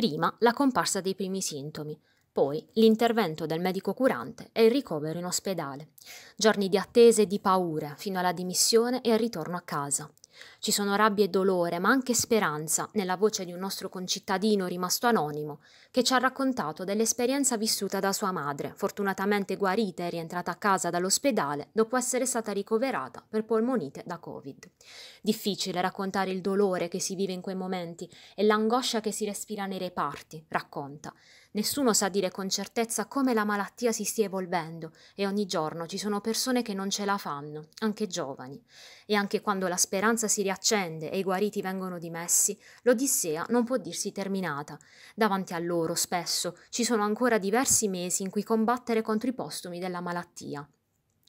Prima la comparsa dei primi sintomi, poi l'intervento del medico curante e il ricovero in ospedale. Giorni di attese e di paure fino alla dimissione e al ritorno a casa. Ci sono rabbia e dolore, ma anche speranza nella voce di un nostro concittadino rimasto anonimo, che ci ha raccontato dell'esperienza vissuta da sua madre, fortunatamente guarita e rientrata a casa dall'ospedale dopo essere stata ricoverata per polmonite da Covid. Difficile raccontare il dolore che si vive in quei momenti e l'angoscia che si respira nei reparti, racconta. Nessuno sa dire con certezza come la malattia si stia evolvendo e ogni giorno ci sono persone che non ce la fanno, anche giovani. E anche quando la speranza si riaccende e i guariti vengono dimessi, l'Odissea non può dirsi terminata. Davanti a loro, spesso, ci sono ancora diversi mesi in cui combattere contro i postumi della malattia.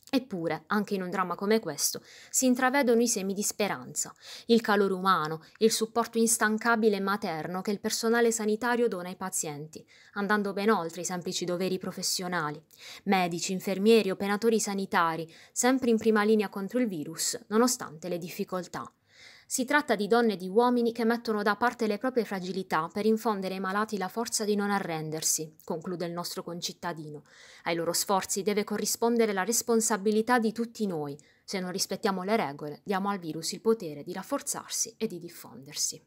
Eppure, anche in un dramma come questo, si intravedono i semi di speranza, il calore umano, il supporto instancabile e materno che il personale sanitario dona ai pazienti, andando ben oltre i semplici doveri professionali. Medici, infermieri, operatori sanitari, sempre in prima linea contro il virus, nonostante le difficoltà. Si tratta di donne e di uomini che mettono da parte le proprie fragilità per infondere ai malati la forza di non arrendersi, conclude il nostro concittadino. Ai loro sforzi deve corrispondere la responsabilità di tutti noi. Se non rispettiamo le regole, diamo al virus il potere di rafforzarsi e di diffondersi.